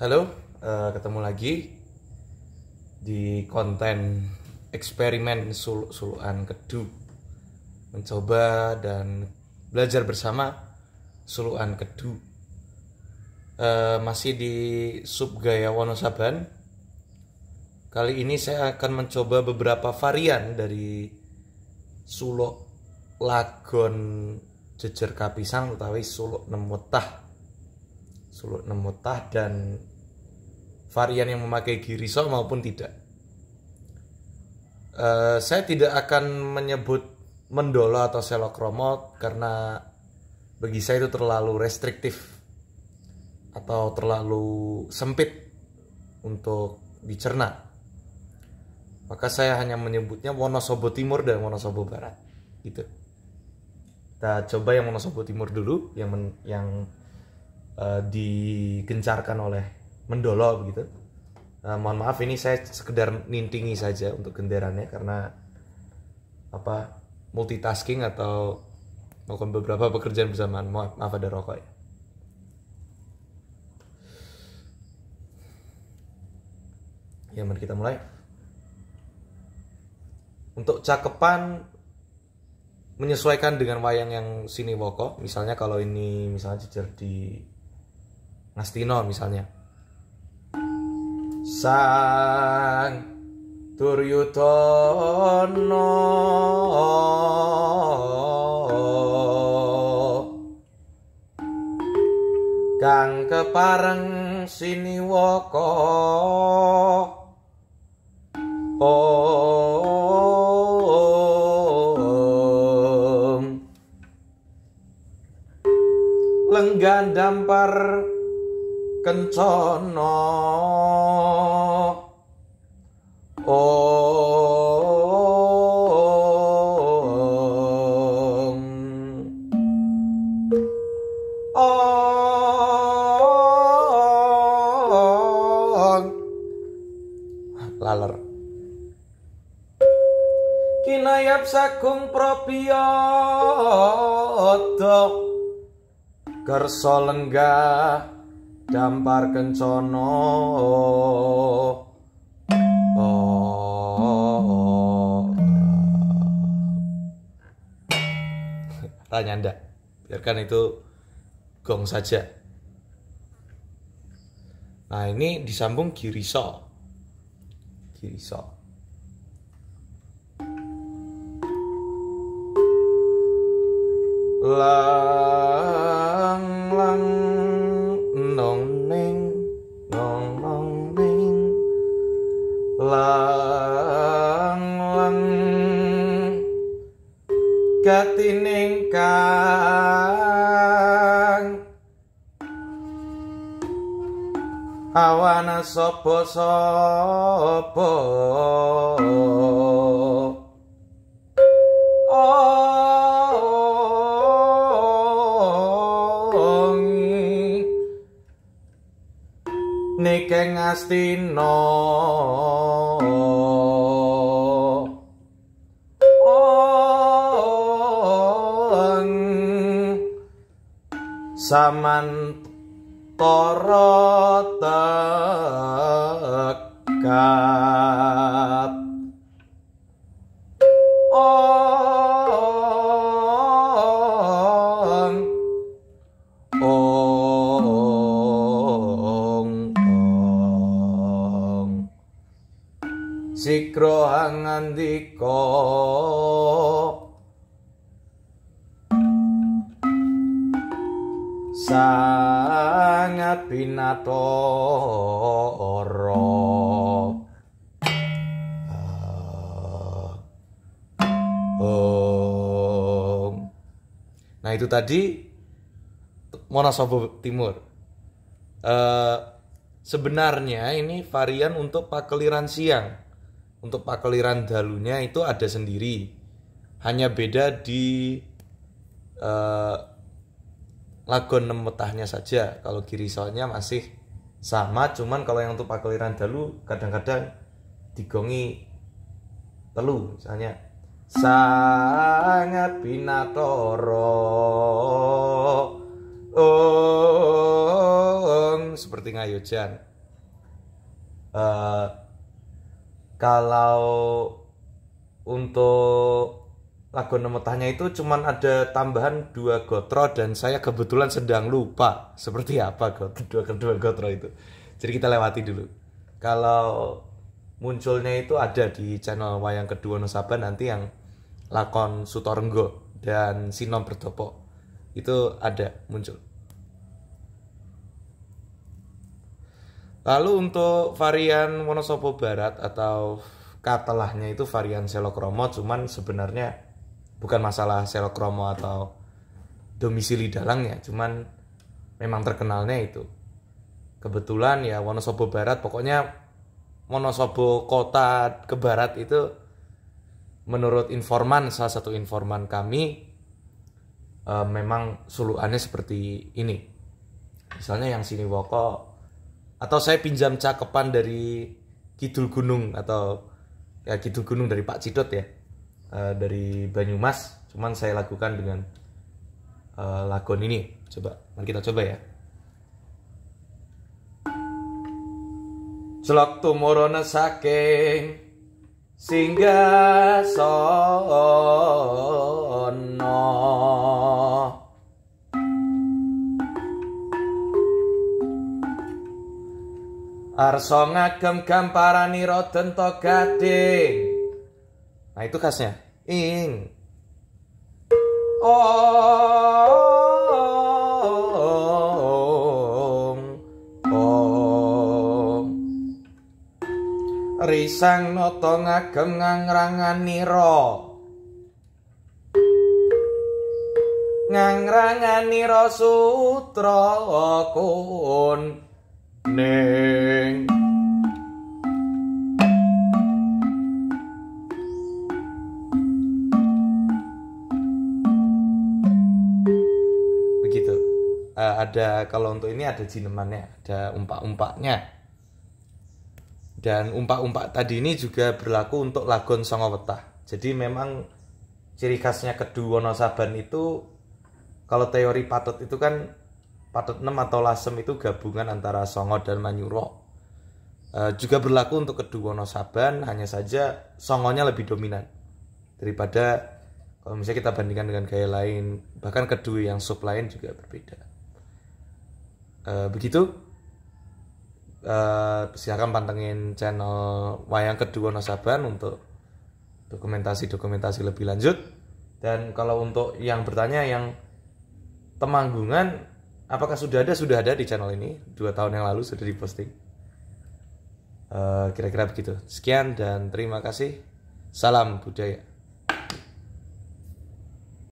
Halo, uh, ketemu lagi di konten eksperimen suluk suluan kedu. Mencoba dan belajar bersama suluan kedu. Uh, masih di sub gaya Wonosaban. Kali ini saya akan mencoba beberapa varian dari suluk lagon jejer kapisan utawi suluk nemutah suluk nemutah dan varian yang memakai giriso maupun tidak. Uh, saya tidak akan menyebut mendolo atau selokromo karena bagi saya itu terlalu restriktif atau terlalu sempit untuk dicerna. Maka saya hanya menyebutnya Wonosobo Timur dan Wonosobo Barat. Gitu. Kita coba yang Wonosobo Timur dulu yang men yang uh, digencarkan oleh mendolo begitu. Uh, mohon maaf ini saya sekedar nintingi saja untuk kendaraannya karena apa multitasking atau melakukan beberapa pekerjaan bersamaan. Maaf, maaf ada rokok ya. Ya, mari kita mulai. Untuk cakepan menyesuaikan dengan wayang yang sini woko, misalnya kalau ini misalnya jejer di Ngastino misalnya sang Duryudana kang kepareng siniwaka om lenggan dampar kencana Ong Ong Laler Kinayap sagung probiyoto kerso lenggah dampar kencono Tanya anda, biarkan itu gong saja nah ini disambung giriso giriso lang lang nong neng nong nong neng lang katiningkang awana sapa sapa Nekeng astinoo zaman toro tekat ong ong sikro hangan dikok sangat pinatoro eh, Nah itu tadi monasobo Timur. Uh, sebenarnya ini varian untuk pakeliran siang. Untuk pakeliran dalunya itu ada sendiri. Hanya beda di uh, lagon nemetahnya saja kalau kiri soalnya masih sama cuman kalau yang untuk pakeliran dalu kadang-kadang digongi telu misalnya sangat binatoro ong seperti ngayujan uh, eh, kalau untuk Lagu nomotanya itu cuman ada tambahan dua gotro dan saya kebetulan sedang lupa seperti apa kedua kedua gotro itu. Jadi kita lewati dulu. Kalau munculnya itu ada di channel Wayang Kedua Nusaba nanti yang lakon Sutorenggo dan Sinom bertopo itu ada muncul. Lalu untuk varian Wonosobo Barat atau katelahnya itu varian selokromo cuman sebenarnya bukan masalah sel atau domisili Dalang ya, cuman memang terkenalnya itu kebetulan ya Wonosobo Barat pokoknya Wonosobo kota ke barat itu menurut informan salah satu informan kami e, memang suluannya seperti ini misalnya yang sini woko atau saya pinjam cakepan dari kidul gunung atau ya kidul gunung dari Pak Cidot ya uh, dari Banyumas cuman saya lakukan dengan uh, lakon ini coba mari kita coba ya celok tumorona saking singga sono Arso ngagem gamparani rodento gading Nah itu khasnya. Ing. Om. Om. Risang noto ngagem ngangranganiro Ngangranganira sutra kun Neng. ada kalau untuk ini ada jinemannya, ada umpak-umpaknya. Dan umpak-umpak tadi ini juga berlaku untuk lagon Songowetah. Jadi memang ciri khasnya kedua Wonosaban itu kalau teori Patut itu kan Patut 6 atau Lasem itu gabungan antara Songo dan Manyuro. E, eh, juga berlaku untuk kedua Wonosaban, hanya saja Songonya lebih dominan daripada kalau misalnya kita bandingkan dengan gaya lain bahkan kedua yang sub lain juga berbeda Eh, begitu uh, eh, silakan pantengin channel wayang kedua nasaban untuk dokumentasi-dokumentasi lebih lanjut dan kalau untuk yang bertanya yang Temanggungan apakah sudah ada sudah ada di channel ini dua tahun yang lalu sudah diposting eh, kira-kira uh, kira -kira begitu sekian dan terima kasih salam budaya